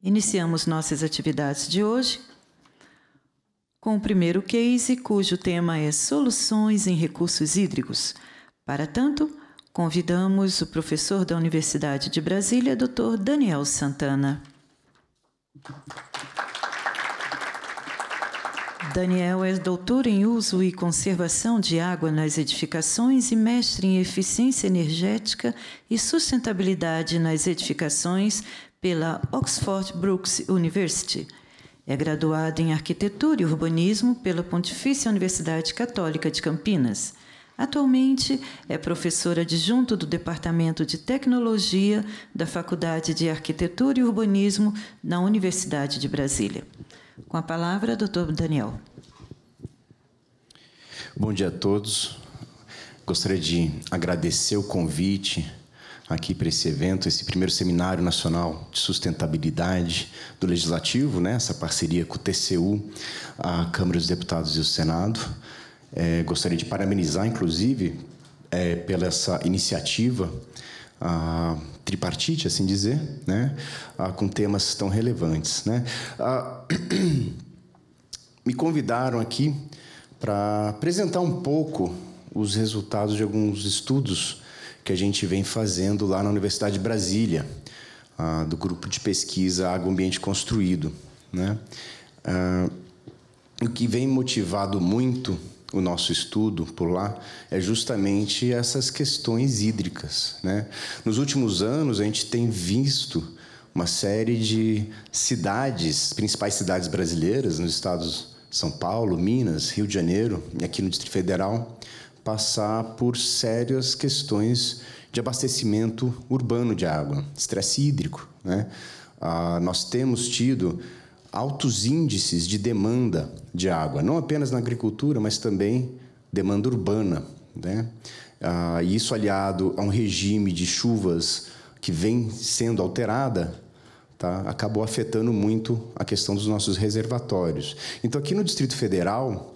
Iniciamos nossas atividades de hoje com o primeiro case, cujo tema é Soluções em Recursos Hídricos. Para tanto, convidamos o professor da Universidade de Brasília, Dr. Daniel Santana. Daniel é doutor em uso e conservação de água nas edificações e mestre em eficiência energética e sustentabilidade nas edificações pela Oxford Brookes University. É graduada em Arquitetura e Urbanismo pela Pontifícia Universidade Católica de Campinas. Atualmente é professora adjunto do Departamento de Tecnologia da Faculdade de Arquitetura e Urbanismo na Universidade de Brasília. Com a palavra, doutor Daniel. Bom dia a todos. Gostaria de agradecer o convite aqui para esse evento, esse primeiro seminário nacional de sustentabilidade do Legislativo, né? essa parceria com o TCU, a Câmara dos Deputados e o Senado. É, gostaria de parabenizar, inclusive, é, pela essa iniciativa tripartite, assim dizer, né? com temas tão relevantes. Né? me convidaram aqui para apresentar um pouco os resultados de alguns estudos que a gente vem fazendo lá na Universidade de Brasília, ah, do grupo de pesquisa Água Ambiente Construído. Né? Ah, o que vem motivado muito o nosso estudo por lá é justamente essas questões hídricas. Né? Nos últimos anos, a gente tem visto uma série de cidades, principais cidades brasileiras, nos estados São Paulo, Minas, Rio de Janeiro, e aqui no Distrito Federal, passar por sérias questões de abastecimento urbano de água, estresse hídrico. Né? Ah, nós temos tido altos índices de demanda de água, não apenas na agricultura, mas também demanda urbana. Né? Ah, e isso aliado a um regime de chuvas que vem sendo alterada, tá? acabou afetando muito a questão dos nossos reservatórios. Então, aqui no Distrito Federal,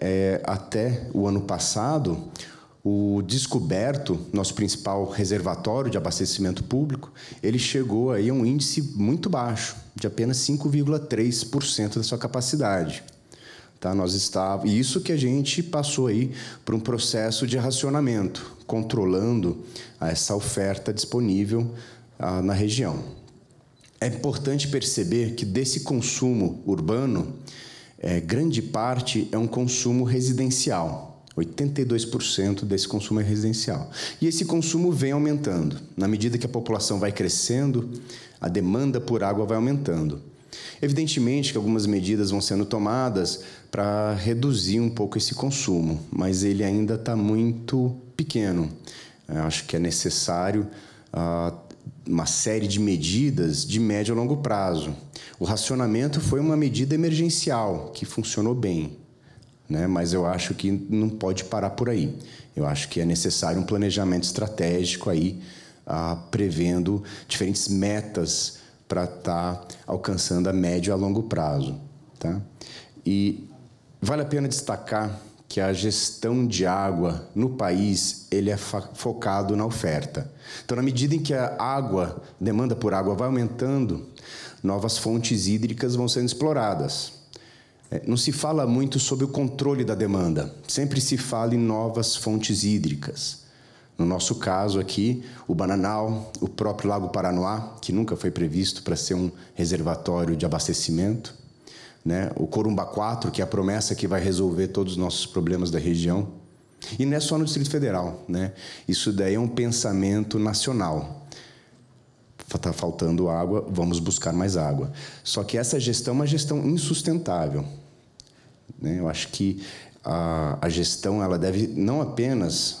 é, até o ano passado, o descoberto, nosso principal reservatório de abastecimento público, ele chegou aí a um índice muito baixo, de apenas 5,3% da sua capacidade. Tá? Nós estava isso que a gente passou aí por um processo de racionamento, controlando essa oferta disponível ah, na região. É importante perceber que desse consumo urbano, é, grande parte é um consumo residencial. 82% desse consumo é residencial. E esse consumo vem aumentando. Na medida que a população vai crescendo, a demanda por água vai aumentando. Evidentemente que algumas medidas vão sendo tomadas para reduzir um pouco esse consumo, mas ele ainda está muito pequeno. Eu é, acho que é necessário uh, uma série de medidas de médio a longo prazo. O racionamento foi uma medida emergencial que funcionou bem, né? mas eu acho que não pode parar por aí. Eu acho que é necessário um planejamento estratégico aí, ah, prevendo diferentes metas para estar tá alcançando a médio a longo prazo. Tá? E vale a pena destacar que a gestão de água no país ele é focado na oferta. Então, na medida em que a água, demanda por água vai aumentando, novas fontes hídricas vão sendo exploradas. É, não se fala muito sobre o controle da demanda. Sempre se fala em novas fontes hídricas. No nosso caso aqui, o Bananal, o próprio Lago Paranoá, que nunca foi previsto para ser um reservatório de abastecimento, né? o Corumba 4, que é a promessa que vai resolver todos os nossos problemas da região. E não é só no Distrito Federal, né? Isso daí é um pensamento nacional. Está faltando água, vamos buscar mais água. Só que essa gestão é uma gestão insustentável. Né? Eu acho que a, a gestão ela deve não apenas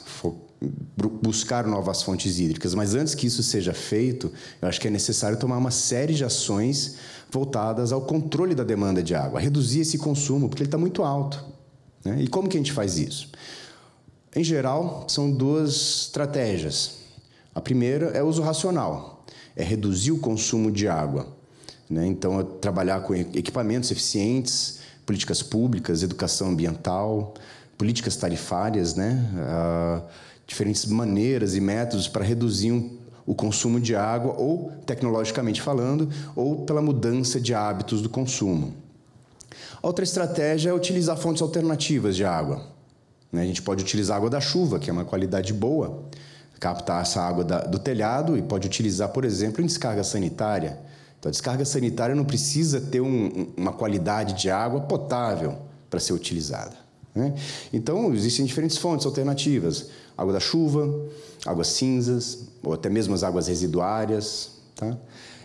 buscar novas fontes hídricas, mas antes que isso seja feito, eu acho que é necessário tomar uma série de ações voltadas ao controle da demanda de água, a reduzir esse consumo, porque ele está muito alto. Né? E como que a gente faz isso? Em geral, são duas estratégias. A primeira é o uso racional, é reduzir o consumo de água. Né? Então, é trabalhar com equipamentos eficientes, políticas públicas, educação ambiental, políticas tarifárias, né? Uh, diferentes maneiras e métodos para reduzir um o consumo de água, ou tecnologicamente falando, ou pela mudança de hábitos do consumo. Outra estratégia é utilizar fontes alternativas de água. Né? A gente pode utilizar água da chuva, que é uma qualidade boa, captar essa água do telhado e pode utilizar, por exemplo, em descarga sanitária. Então, a descarga sanitária não precisa ter um, uma qualidade de água potável para ser utilizada. Né? Então, existem diferentes fontes alternativas água da chuva, águas cinzas, ou até mesmo as águas residuárias. Tá?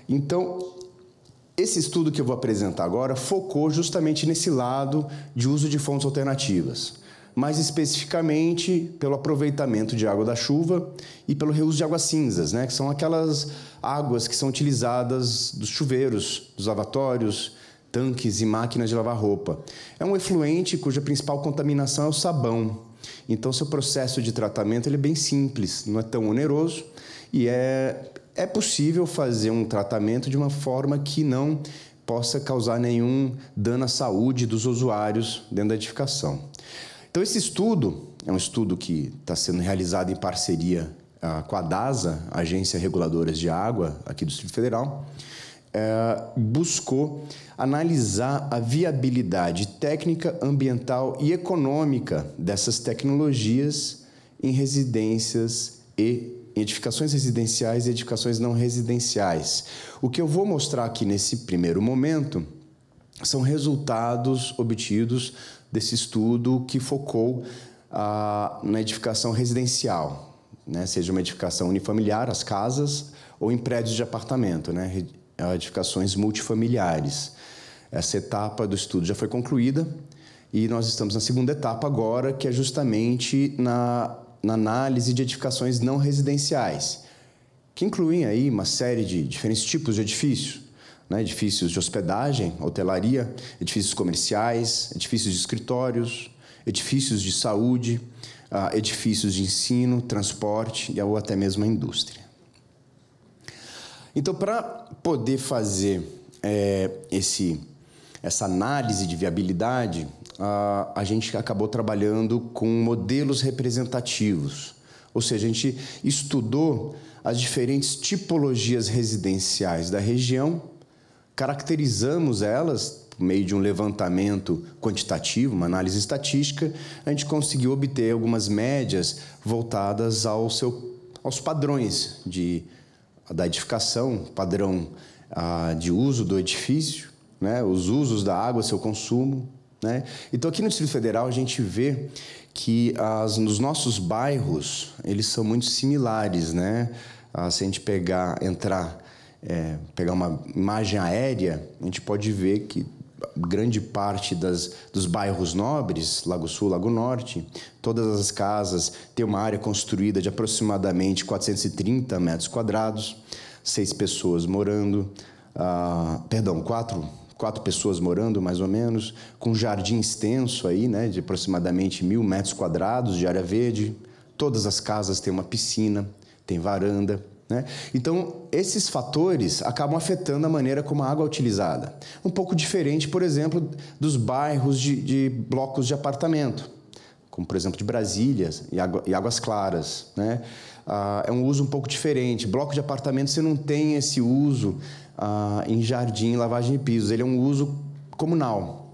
Então, esse estudo que eu vou apresentar agora focou justamente nesse lado de uso de fontes alternativas, mais especificamente pelo aproveitamento de água da chuva e pelo reuso de águas cinzas, né? que são aquelas águas que são utilizadas dos chuveiros, dos lavatórios, tanques e máquinas de lavar roupa. É um efluente cuja principal contaminação é o sabão, então, seu processo de tratamento ele é bem simples, não é tão oneroso e é, é possível fazer um tratamento de uma forma que não possa causar nenhum dano à saúde dos usuários dentro da edificação. Então, esse estudo é um estudo que está sendo realizado em parceria ah, com a DASA, Agência Reguladora de Água aqui do Distrito Federal é, buscou analisar a viabilidade técnica, ambiental e econômica dessas tecnologias em residências e edificações residenciais e edificações não residenciais. O que eu vou mostrar aqui nesse primeiro momento são resultados obtidos desse estudo que focou ah, na edificação residencial, né? seja uma edificação unifamiliar, as casas, ou em prédios de apartamento, né? É edificações multifamiliares. Essa etapa do estudo já foi concluída e nós estamos na segunda etapa agora, que é justamente na, na análise de edificações não residenciais, que incluem aí uma série de diferentes tipos de edifícios. Né, edifícios de hospedagem, hotelaria, edifícios comerciais, edifícios de escritórios, edifícios de saúde, ah, edifícios de ensino, transporte ou até mesmo a indústria. Então, para poder fazer é, esse, essa análise de viabilidade, a, a gente acabou trabalhando com modelos representativos. Ou seja, a gente estudou as diferentes tipologias residenciais da região, caracterizamos elas por meio de um levantamento quantitativo, uma análise estatística, a gente conseguiu obter algumas médias voltadas ao seu, aos padrões de da edificação, padrão ah, de uso do edifício, né? os usos da água, seu consumo. Né? Então, aqui no Distrito Federal, a gente vê que as, nos nossos bairros, eles são muito similares. Né? Ah, se a gente pegar, entrar, é, pegar uma imagem aérea, a gente pode ver que grande parte das, dos bairros nobres, Lago Sul, Lago Norte, todas as casas têm uma área construída de aproximadamente 430 metros quadrados, seis pessoas morando, uh, perdão, quatro, quatro pessoas morando mais ou menos, com um jardim extenso aí, né, de aproximadamente mil metros quadrados de área verde. Todas as casas têm uma piscina, tem varanda né? Então, esses fatores acabam afetando a maneira como a água é utilizada. Um pouco diferente, por exemplo, dos bairros de, de blocos de apartamento, como por exemplo de Brasília e, água, e Águas Claras. Né? Ah, é um uso um pouco diferente. Bloco de apartamento você não tem esse uso ah, em jardim, lavagem de pisos. Ele é um uso comunal,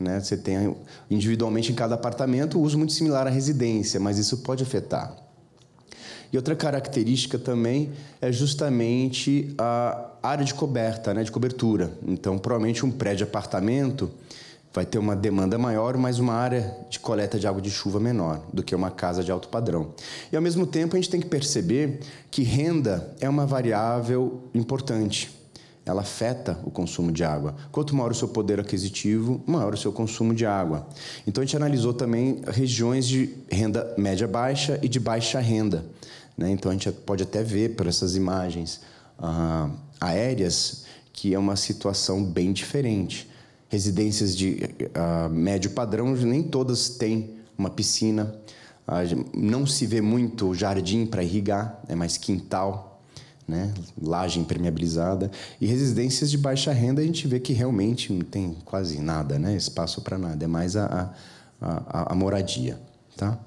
né? Você tem individualmente em cada apartamento um uso muito similar à residência, mas isso pode afetar. E outra característica também é justamente a área de coberta, né, de cobertura. Então, provavelmente um prédio apartamento vai ter uma demanda maior, mas uma área de coleta de água de chuva menor do que uma casa de alto padrão. E ao mesmo tempo a gente tem que perceber que renda é uma variável importante. Ela afeta o consumo de água. Quanto maior o seu poder aquisitivo, maior o seu consumo de água. Então a gente analisou também regiões de renda média baixa e de baixa renda. Né? Então a gente pode até ver por essas imagens uh, aéreas que é uma situação bem diferente. Residências de uh, médio padrão nem todas têm uma piscina, uh, não se vê muito jardim para irrigar, é mais quintal, né? laje impermeabilizada. E residências de baixa renda a gente vê que realmente não tem quase nada, né? espaço para nada, é mais a, a, a, a moradia. Tá?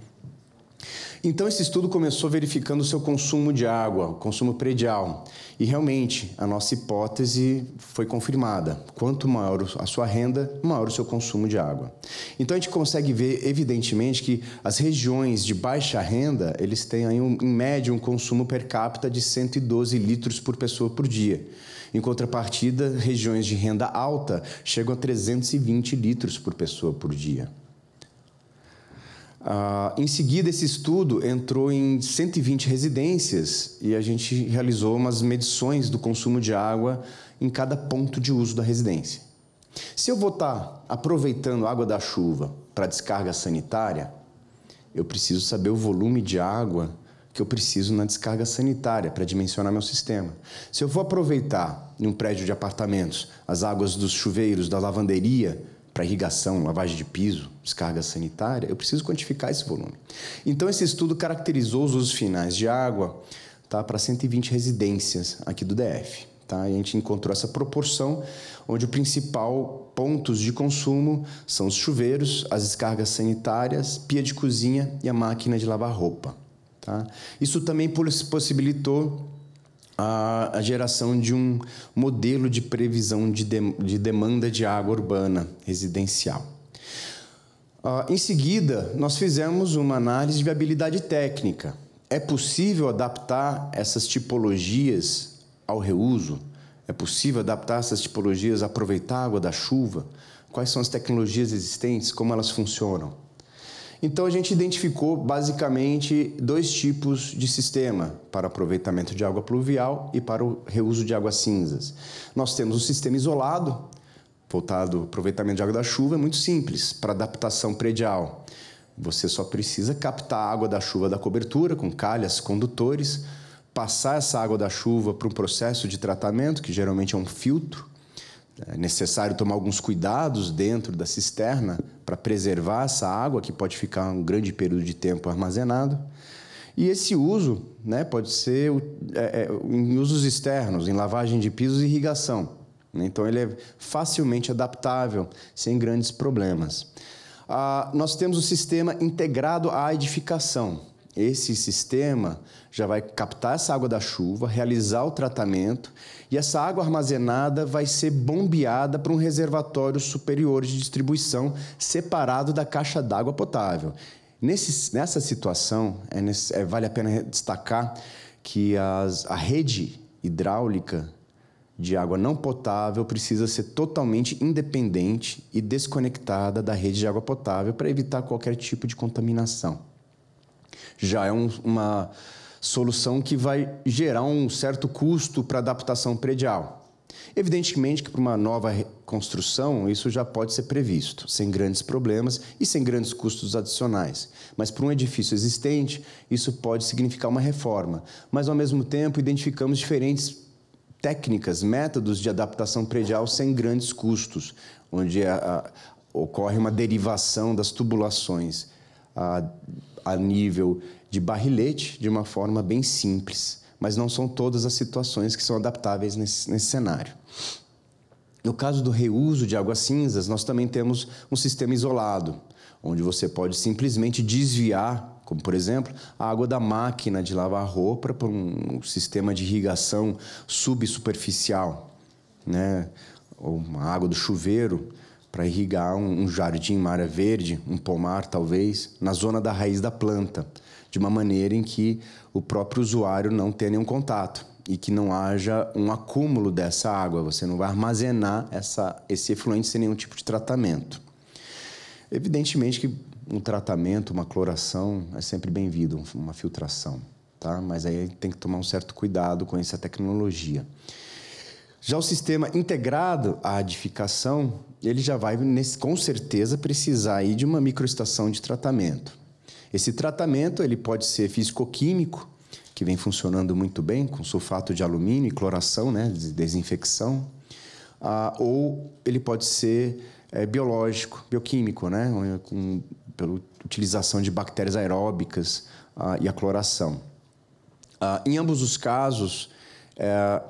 Então, esse estudo começou verificando o seu consumo de água, o consumo predial. E realmente, a nossa hipótese foi confirmada. Quanto maior a sua renda, maior o seu consumo de água. Então, a gente consegue ver, evidentemente, que as regiões de baixa renda, eles têm aí, um, em média, um consumo per capita de 112 litros por pessoa por dia. Em contrapartida, regiões de renda alta chegam a 320 litros por pessoa por dia. Ah, em seguida, esse estudo entrou em 120 residências e a gente realizou umas medições do consumo de água em cada ponto de uso da residência. Se eu vou estar tá aproveitando água da chuva para descarga sanitária, eu preciso saber o volume de água que eu preciso na descarga sanitária para dimensionar meu sistema. Se eu vou aproveitar em um prédio de apartamentos as águas dos chuveiros, da lavanderia, para irrigação, lavagem de piso, descarga sanitária, eu preciso quantificar esse volume. Então, esse estudo caracterizou os usos finais de água tá, para 120 residências aqui do DF. Tá? E a gente encontrou essa proporção onde o principal pontos de consumo são os chuveiros, as descargas sanitárias, pia de cozinha e a máquina de lavar roupa. Tá? Isso também possibilitou a, geração de um modelo de previsão de, de, de demanda de água urbana residencial. Uh, em seguida, nós fizemos uma análise de viabilidade técnica. É possível adaptar essas tipologias ao reuso? É possível adaptar essas tipologias a aproveitar a água da chuva? Quais são as tecnologias existentes? Como elas funcionam? Então a gente identificou basicamente dois tipos de sistema para aproveitamento de água pluvial e para o reuso de águas cinzas. Nós temos o sistema isolado, voltado ao aproveitamento de água da chuva, é muito simples, para adaptação predial. Você só precisa captar a água da chuva da cobertura com calhas, condutores, passar essa água da chuva para um processo de tratamento, que geralmente é um filtro, é necessário tomar alguns cuidados dentro da cisterna para preservar essa água que pode ficar um grande período de tempo armazenado. E esse uso né, pode ser é, é, em usos externos, em lavagem de pisos e irrigação. Né? Então ele é facilmente adaptável, sem grandes problemas. Ah, nós temos o sistema integrado à edificação. Esse sistema já vai captar essa água da chuva, realizar o tratamento e essa água armazenada vai ser bombeada para um reservatório superior de distribuição separado da caixa d'água potável. Nesse, nessa situação, é nesse, é, vale a pena destacar que as, a rede hidráulica de água não potável precisa ser totalmente independente e desconectada da rede de água potável para evitar qualquer tipo de contaminação já é um, uma solução que vai gerar um certo custo para adaptação predial. Evidentemente que para uma nova construção isso já pode ser previsto, sem grandes problemas e sem grandes custos adicionais. Mas para um edifício existente, isso pode significar uma reforma. Mas ao mesmo tempo, identificamos diferentes técnicas, métodos de adaptação predial sem grandes custos, onde a, ah, a, ah, ocorre uma derivação das tubulações. A, ah, a nível de barrilete de uma forma bem simples, mas não são todas as situações que são adaptáveis nesse, nesse cenário. No caso do reuso de águas cinzas, nós também temos um sistema isolado, onde você pode simplesmente desviar, como por exemplo, a água da máquina de lavar roupa para um sistema de irrigação subsuperficial, né? ou uma água do chuveiro, para irrigar um, jardim, uma área verde, um pomar talvez, na zona da raiz da planta, de uma maneira em que o próprio usuário não tenha nenhum contato e que não haja um acúmulo dessa água. Você não vai armazenar essa, esse efluente sem nenhum tipo de tratamento. Evidentemente que um tratamento, uma cloração é sempre bem-vindo, uma filtração, tá? Mas aí tem que tomar um certo cuidado com essa tecnologia. Já o sistema integrado à adificação, ele já vai, com certeza, precisar aí de uma microestação de tratamento. Esse tratamento ele pode ser físico-químico, que vem funcionando muito bem, com sulfato de alumínio e cloração, né, de desinfecção, ah, ou ele pode ser é, biológico, bioquímico, né, com, pela utilização de bactérias aeróbicas ah, e a cloração. Ah, em ambos os casos, é,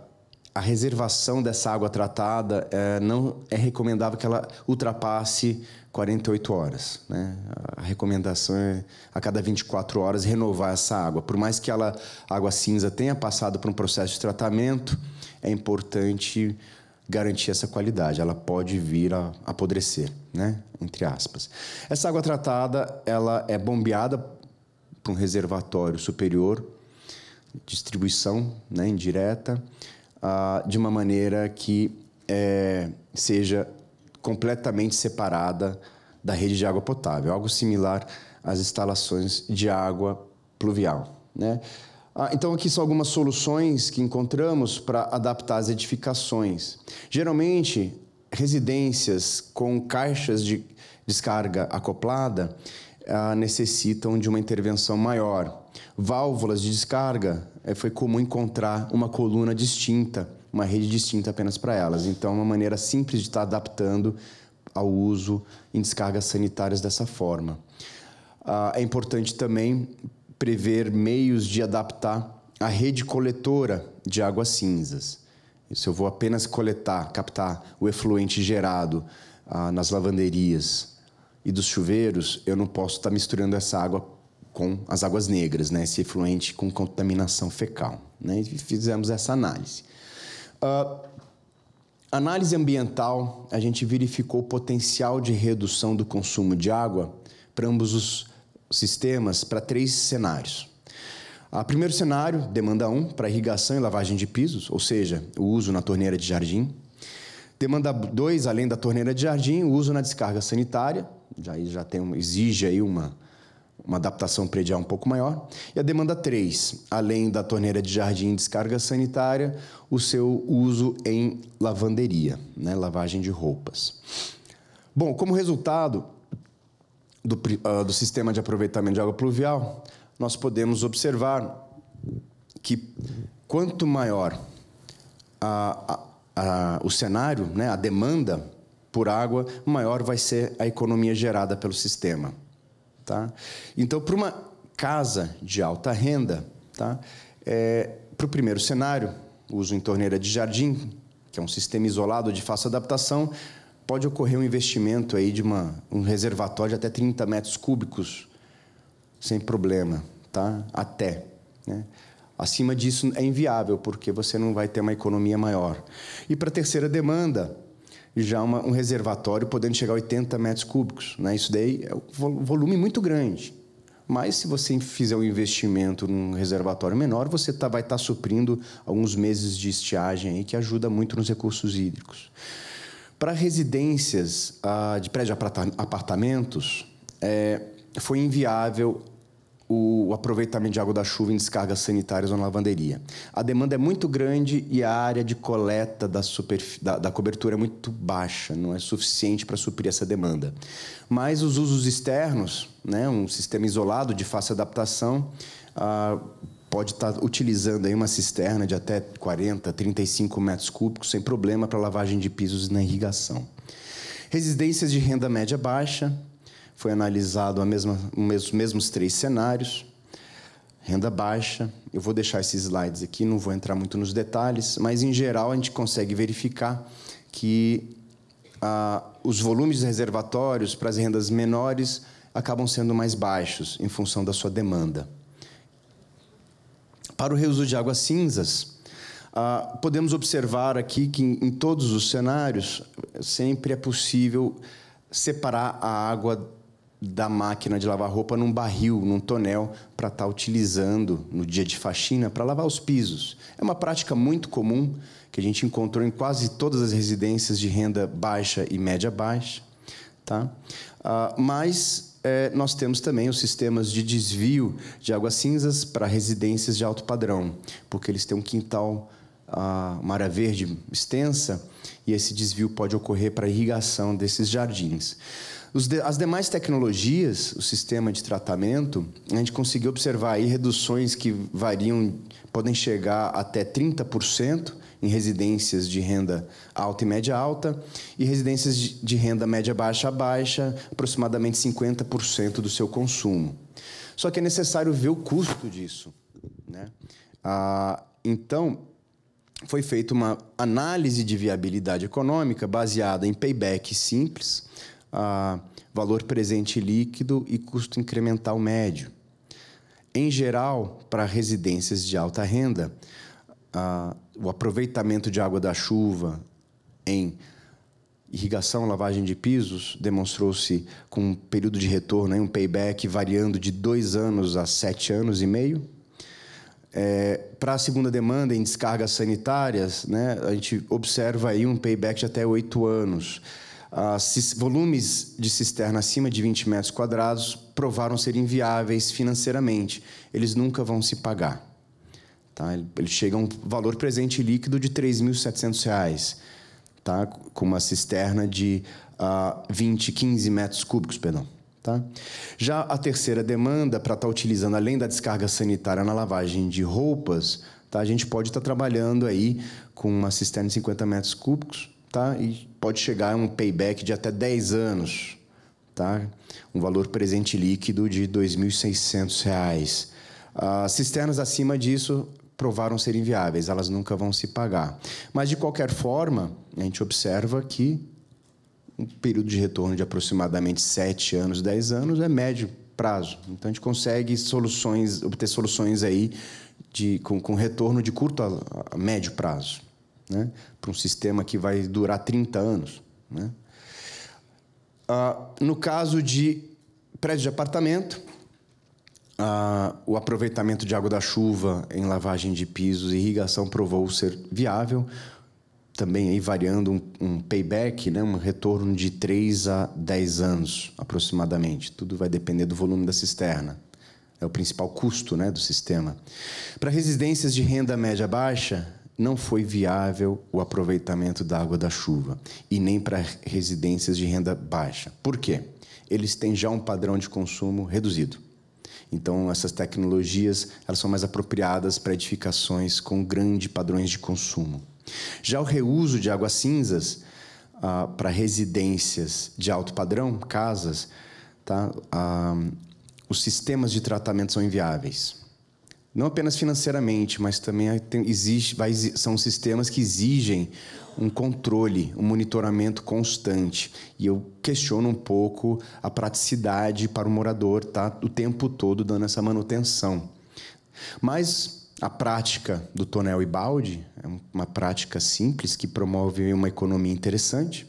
a reservação dessa água tratada é, não é recomendável que ela ultrapasse 48 horas. Né? A recomendação é a cada 24 horas renovar essa água. Por mais que ela, a água cinza tenha passado por um processo de tratamento, é importante garantir essa qualidade. Ela pode vir a apodrecer, né? entre aspas. Essa água tratada ela é bombeada para um reservatório superior, distribuição né, indireta de uma maneira que é, seja completamente separada da rede de água potável, algo similar às instalações de água pluvial. Né? Ah, então, aqui são algumas soluções que encontramos para adaptar as edificações. Geralmente, residências com caixas de descarga acoplada ah, necessitam de uma intervenção maior. Válvulas de descarga é, foi comum encontrar uma coluna distinta, uma rede distinta apenas para elas. Então, é uma maneira simples de estar tá adaptando ao uso em descargas sanitárias dessa forma. Ah, é importante também prever meios de adaptar a rede coletora de águas cinzas. Se eu vou apenas coletar, captar o efluente gerado ah, nas lavanderias e dos chuveiros, eu não posso estar tá misturando essa água com as águas negras, né? Esse efluente com contaminação fecal. Né? E fizemos essa análise. Uh, análise ambiental, a gente verificou o potencial de redução do consumo de água para ambos os sistemas para três cenários. O ah, primeiro cenário, demanda 1, um, para irrigação e lavagem de pisos, ou seja, o uso na torneira de jardim. Demanda 2, além da torneira de jardim, o uso na descarga sanitária, já, já tem, exige aí uma, uma adaptação predial um pouco maior. E a demanda 3, além da torneira de jardim e descarga sanitária, o seu uso em lavanderia, né? lavagem de roupas. Bom, como resultado do, uh, do sistema de aproveitamento de água pluvial, nós podemos observar que quanto maior a, a, a, o cenário, né, a demanda por água, maior vai ser a economia gerada pelo sistema. Tá? Então, para uma casa de alta renda, tá? É, para o primeiro cenário, uso em torneira de jardim, que é um sistema isolado de fácil adaptação, pode ocorrer um investimento aí de uma, um reservatório de até 30 metros cúbicos, sem problema, tá? até. Né? Acima disso é inviável, porque você não vai ter uma economia maior. E para a terceira demanda, já uma, um reservatório podendo chegar a 80 metros cúbicos. Né? Isso daí é um volume muito grande. Mas se você fizer um investimento num reservatório menor, você tá, vai estar tá suprindo alguns meses de estiagem aí, que ajuda muito nos recursos hídricos. Para residências ah, de prédio apartamentos, é, foi inviável o aproveitamento de água da chuva em descargas sanitárias ou na lavanderia. A demanda é muito grande e a área de coleta da, da, da cobertura é muito baixa, não é suficiente para suprir essa demanda. Mas os usos externos, né, um sistema isolado de fácil adaptação, ah, pode estar tá utilizando aí uma cisterna de até 40, 35 metros cúbicos sem problema para lavagem de pisos e na irrigação. Residências de renda média baixa, foi analisado mesma, os mesmos três cenários, renda baixa. Eu vou deixar esses slides aqui, não vou entrar muito nos detalhes, mas em geral a gente consegue verificar que ah, os volumes reservatórios para as rendas menores acabam sendo mais baixos em função da sua demanda. Para o reuso de águas cinzas, ah, podemos observar aqui que em, em todos os cenários sempre é possível separar a água da máquina de lavar roupa num barril, num tonel, para estar tá utilizando no dia de faxina para lavar os pisos. É uma prática muito comum que a gente encontrou em quase todas as residências de renda baixa e média baixa. Tá? Uh, mas é, nós temos também os sistemas de desvio de águas cinzas para residências de alto padrão, porque eles têm um quintal, uh, uma área verde extensa, e esse desvio pode ocorrer para irrigação desses jardins as demais tecnologias, o sistema de tratamento, a gente conseguiu observar aí reduções que variam, podem chegar até 30% em residências de renda alta e média alta e residências de renda média baixa a baixa, aproximadamente 50% do seu consumo. Só que é necessário ver o custo disso. Né? Ah, então, foi feita uma análise de viabilidade econômica baseada em payback simples, valor presente líquido e custo incremental médio. Em geral, para residências de alta renda, o aproveitamento de água da chuva em irrigação, lavagem de pisos, demonstrou-se com um período de retorno, um payback variando de dois anos a sete anos e meio. É, para a segunda demanda em descargas sanitárias, né, a gente observa aí um payback de até oito anos. Ah, volumes de cisterna acima de 20 metros quadrados provaram ser inviáveis financeiramente. Eles nunca vão se pagar. Tá? Ele chega a um valor presente líquido de R$ 3.700, tá? com uma cisterna de uh, 20, 15 metros cúbicos. Perdão. Tá? Já a terceira demanda, para estar tá utilizando, além da descarga sanitária na lavagem de roupas, tá? a gente pode estar tá trabalhando aí com uma cisterna de 50 metros cúbicos, tá? e pode chegar a um payback de até 10 anos. Tá? Um valor presente líquido de R$ 2.600. Uh, cisternas acima disso provaram ser inviáveis, elas nunca vão se pagar. Mas, de qualquer forma, a gente observa que um período de retorno de aproximadamente 7 anos, 10 anos é médio prazo. Então, a gente consegue soluções, obter soluções aí de, com, com retorno de curto a, a médio prazo né? para um sistema que vai durar 30 anos. Né? Ah, no caso de prédio de apartamento, ah, o aproveitamento de água da chuva em lavagem de pisos e irrigação provou ser viável, também aí variando um, um, payback, né? um retorno de 3 a 10 anos aproximadamente. Tudo vai depender do volume da cisterna. É o principal custo né, do sistema. Para residências de renda média baixa, não foi viável o aproveitamento da água da chuva e nem para residências de renda baixa. Por quê? Eles têm já um padrão de consumo reduzido. Então, essas tecnologias elas são mais apropriadas para edificações com grandes padrões de consumo. Já o reuso de águas cinzas ah, para residências de alto padrão, casas, tá? Ah, os sistemas de tratamento são inviáveis não apenas financeiramente, mas também existe vai, são sistemas que exigem um controle, um monitoramento constante. E eu questiono um pouco a praticidade para o morador estar tá, o tempo todo dando essa manutenção. Mas a prática do tonel e balde é uma prática simples que promove uma economia interessante,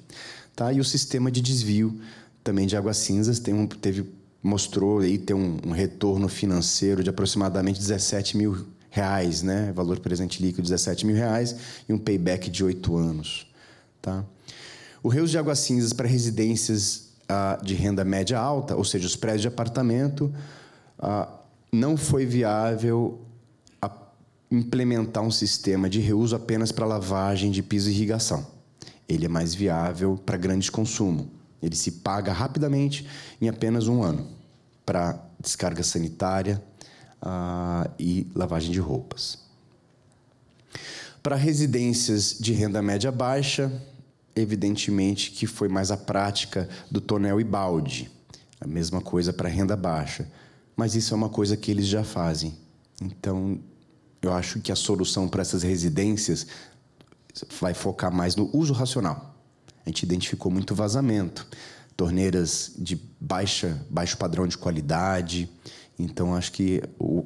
tá? E o sistema de desvio também de águas cinzas tem um, teve mostrou aí ter um, um, retorno financeiro de aproximadamente 17 mil reais, né? Valor presente líquido 17 mil reais e um payback de oito anos, tá? O reuso de águas cinzas para residências ah, de renda média alta, ou seja, os prédios de apartamento, ah, não foi viável implementar um sistema de reuso apenas para lavagem de piso e irrigação. Ele é mais viável para grande consumo. Ele se paga rapidamente em apenas um ano para descarga sanitária uh, e lavagem de roupas. Para residências de renda média baixa, evidentemente que foi mais a prática do tonel e balde. A mesma coisa para renda baixa. Mas isso é uma coisa que eles já fazem. Então, eu acho que a solução para essas residências vai focar mais no uso racional a gente identificou muito vazamento. Torneiras de baixa, baixo padrão de qualidade. Então, acho que o,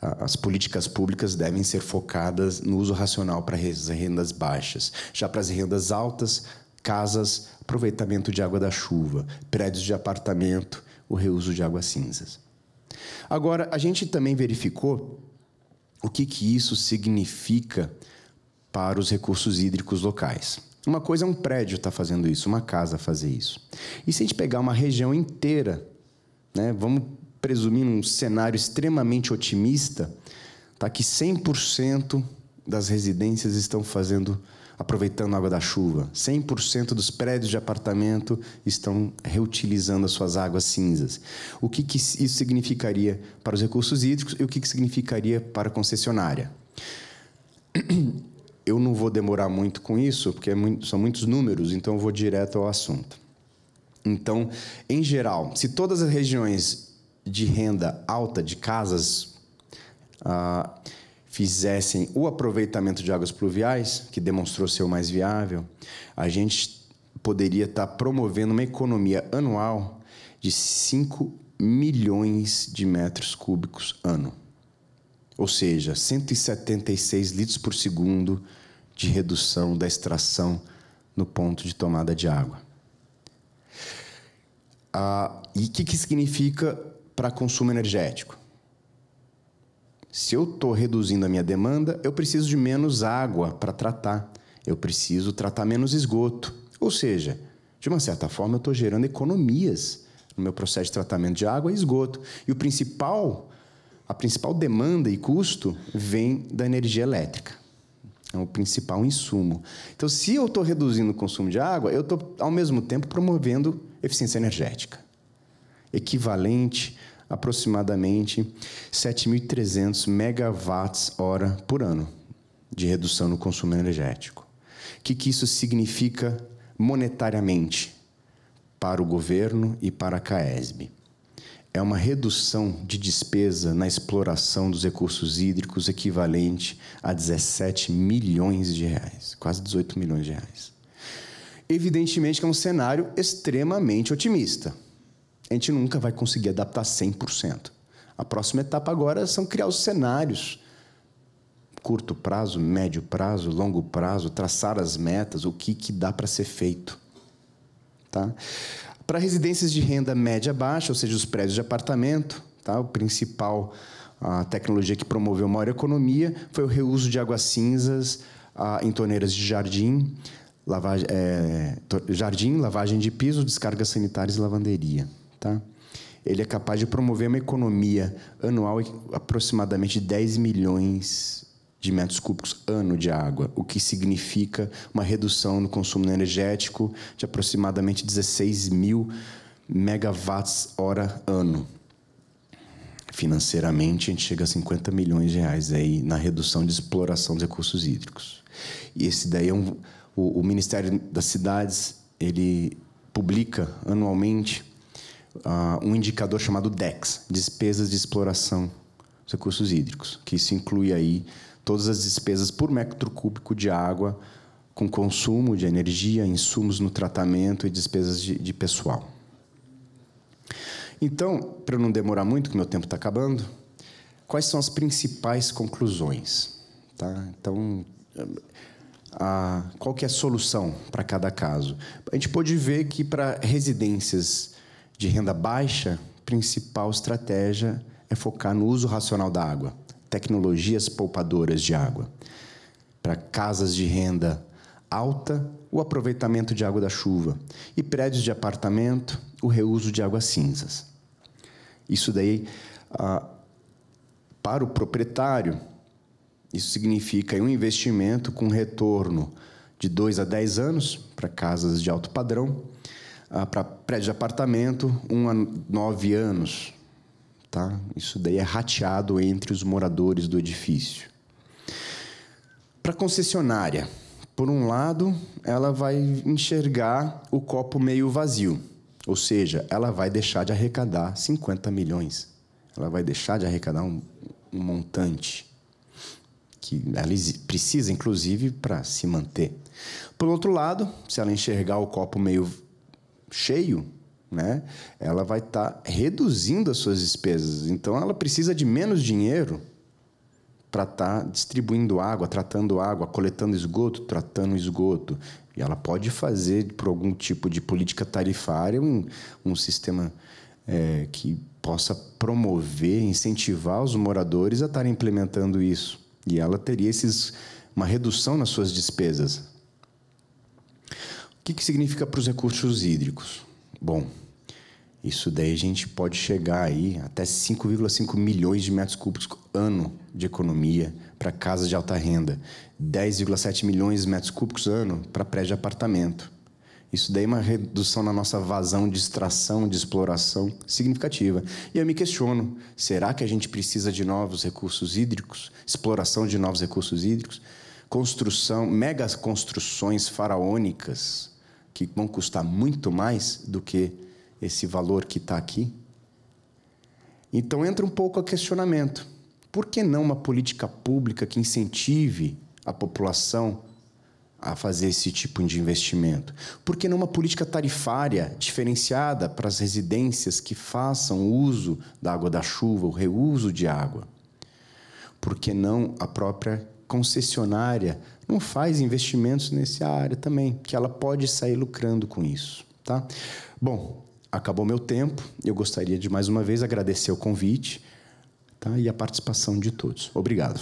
as políticas públicas devem ser focadas no uso racional para as rendas baixas. Já para as rendas altas, casas, aproveitamento de água da chuva, prédios de apartamento, o reuso de águas cinzas. Agora, a gente também verificou o que, que isso significa para os recursos hídricos locais. Uma coisa é um prédio estar tá fazendo isso, uma casa fazer isso. E se a gente pegar uma região inteira, né, vamos presumir um cenário extremamente otimista, tá que 100% das residências estão fazendo aproveitando a água da chuva. 100% dos prédios de apartamento estão reutilizando as suas águas cinzas. O que, que isso significaria para os recursos hídricos e o que, que significaria para a concessionária? eu não vou demorar muito com isso, porque é muito, são muitos números, então eu vou direto ao assunto. Então, em geral, se todas as regiões de renda alta de casas uh, fizessem o aproveitamento de águas pluviais, que demonstrou ser o mais viável, a gente poderia estar promovendo uma economia anual de 5 milhões de metros cúbicos ano. Ou seja, 176 litros por segundo de redução da extração no ponto de tomada de água. Ah, e o que, que significa para consumo energético? Se eu estou reduzindo a minha demanda, eu preciso de menos água para tratar. Eu preciso tratar menos esgoto. Ou seja, de uma certa forma, eu estou gerando economias no meu processo de tratamento de água e esgoto. E o principal a principal demanda e custo vem da energia elétrica. É o principal insumo. Então, se eu estou reduzindo o consumo de água, eu estou, ao mesmo tempo, promovendo eficiência energética. Equivalente a aproximadamente 7.300 megawatts-hora por ano de redução no consumo energético. O que, que isso significa monetariamente para o governo e para a CAESB? é uma redução de despesa na exploração dos recursos hídricos equivalente a 17 milhões de reais, quase 18 milhões de reais. Evidentemente que é um cenário extremamente otimista. A gente nunca vai conseguir adaptar 100%. A próxima etapa agora são criar os cenários curto prazo, médio prazo, longo prazo, traçar as metas, o que, que dá para ser feito. Tá? Para residências de renda média-baixa, ou seja, os prédios de apartamento, tá? o principal a tecnologia que promoveu maior economia foi o reuso de águas cinzas a, em torneiras de jardim, lavagem, é, jardim, lavagem de piso, descargas sanitárias e lavanderia. Tá? Ele é capaz de promover uma economia anual aproximadamente 10 milhões de metros cúbicos ano de água, o que significa uma redução no consumo energético de aproximadamente 16 mil megawatts hora ano. Financeiramente, a gente chega a 50 milhões de reais aí na redução de exploração dos recursos hídricos. E esse daí é um, o, o Ministério das Cidades ele publica anualmente uh, um indicador chamado DEX, despesas de exploração dos recursos hídricos, que isso inclui aí todas as despesas por metro cúbico de água, com consumo de energia, insumos no tratamento e despesas de, de pessoal. Então, para não demorar muito, que meu tempo está acabando, quais são as principais conclusões? Tá? Então, a, qual que é a solução para cada caso? A gente pode ver que para residências de renda baixa, principal estratégia é focar no uso racional da água tecnologias poupadoras de água. Para casas de renda alta, o aproveitamento de água da chuva. E prédios de apartamento, o reuso de águas cinzas. Isso daí, ah, para o proprietário, isso significa um investimento com retorno de 2 a 10 anos para casas de alto padrão, ah, para prédio de apartamento, 1 um a 9 anos tá? Isso daí é rateado entre os moradores do edifício. Para a concessionária, por um lado, ela vai enxergar o copo meio vazio, ou seja, ela vai deixar de arrecadar 50 milhões. Ela vai deixar de arrecadar um, um montante que ela precisa, inclusive, para se manter. Por outro lado, se ela enxergar o copo meio cheio, né? Ela vai estar tá reduzindo as suas despesas. Então ela precisa de menos dinheiro para estar tá distribuindo água, tratando água, coletando esgoto, tratando esgoto. E ela pode fazer, por algum tipo de política tarifária, um, um sistema é, que possa promover, incentivar os moradores a estarem implementando isso. E ela teria esses, uma redução nas suas despesas. O que, que significa para os recursos hídricos? Bom, isso daí a gente pode chegar aí até 5,5 milhões de metros cúbicos ano de economia para casas de alta renda, 10,7 milhões de metros cúbicos ano para prédio de apartamento. Isso daí é uma redução na nossa vazão de extração, de exploração significativa. E eu me questiono: será que a gente precisa de novos recursos hídricos, exploração de novos recursos hídricos, construção, megas construções faraônicas que vão custar muito mais do que esse valor que está aqui? Então entra um pouco a questionamento. Por que não uma política pública que incentive a população a fazer esse tipo de investimento? Por que não uma política tarifária diferenciada para as residências que façam uso da água da chuva, o reuso de água? Por que não a própria concessionária não faz investimentos nessa área também, que ela pode sair lucrando com isso, tá? Bom, acabou meu tempo. Eu gostaria de mais uma vez agradecer o convite tá? e a participação de todos. Obrigado.